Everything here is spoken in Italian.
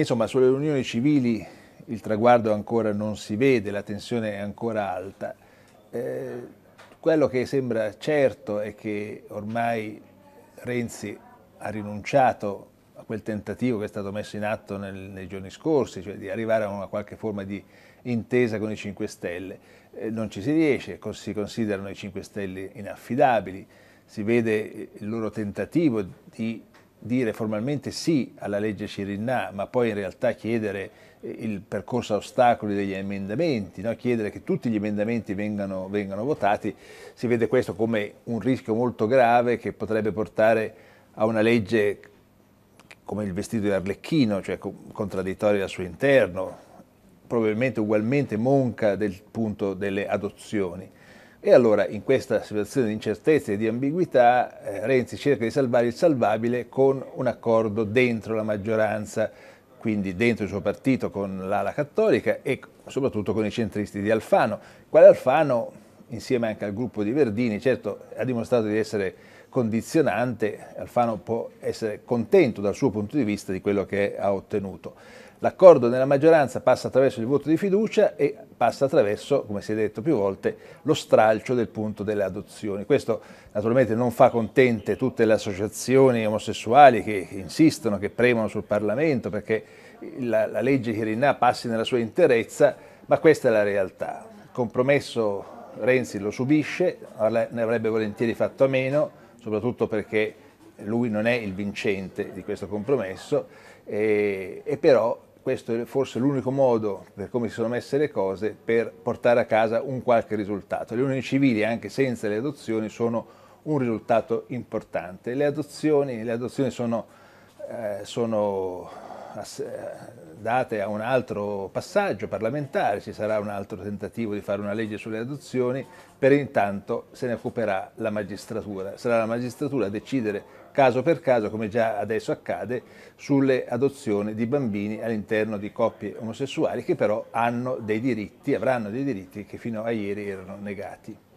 insomma, sulle riunioni civili il traguardo ancora non si vede, la tensione è ancora alta. Eh, quello che sembra certo è che ormai Renzi ha rinunciato a quel tentativo che è stato messo in atto nel, nei giorni scorsi, cioè di arrivare a una qualche forma di intesa con i 5 Stelle. Eh, non ci si riesce, si considerano i 5 Stelle inaffidabili, si vede il loro tentativo di dire formalmente sì alla legge Cirinna, ma poi in realtà chiedere eh, il percorso a ostacoli degli emendamenti, no? chiedere che tutti gli emendamenti vengano, vengano votati, si vede questo come un rischio molto grave che potrebbe portare a una legge come il vestito di Arlecchino, cioè contraddittoria al suo interno, probabilmente ugualmente monca del punto delle adozioni. E allora in questa situazione di incertezza e di ambiguità eh, Renzi cerca di salvare il salvabile con un accordo dentro la maggioranza, quindi dentro il suo partito con l'ala cattolica e soprattutto con i centristi di Alfano, quale Alfano insieme anche al gruppo di Verdini, certo ha dimostrato di essere condizionante, Alfano può essere contento dal suo punto di vista di quello che ha ottenuto. L'accordo nella maggioranza passa attraverso il voto di fiducia e passa attraverso, come si è detto più volte, lo stralcio del punto delle adozioni. Questo naturalmente non fa contente tutte le associazioni omosessuali che insistono, che premono sul Parlamento perché la, la legge Chirinà passi nella sua interezza, ma questa è la realtà. Compromesso Renzi lo subisce, ne avrebbe volentieri fatto a meno, soprattutto perché lui non è il vincente di questo compromesso, e, e però questo è forse l'unico modo per come si sono messe le cose per portare a casa un qualche risultato. Le unioni civili, anche senza le adozioni, sono un risultato importante. Le adozioni, le adozioni sono, eh, sono eh, date a un altro passaggio parlamentare, ci sarà un altro tentativo di fare una legge sulle adozioni, per intanto se ne occuperà la magistratura. Sarà la magistratura a decidere caso per caso, come già adesso accade, sulle adozioni di bambini all'interno di coppie omosessuali che però hanno dei diritti, avranno dei diritti che fino a ieri erano negati.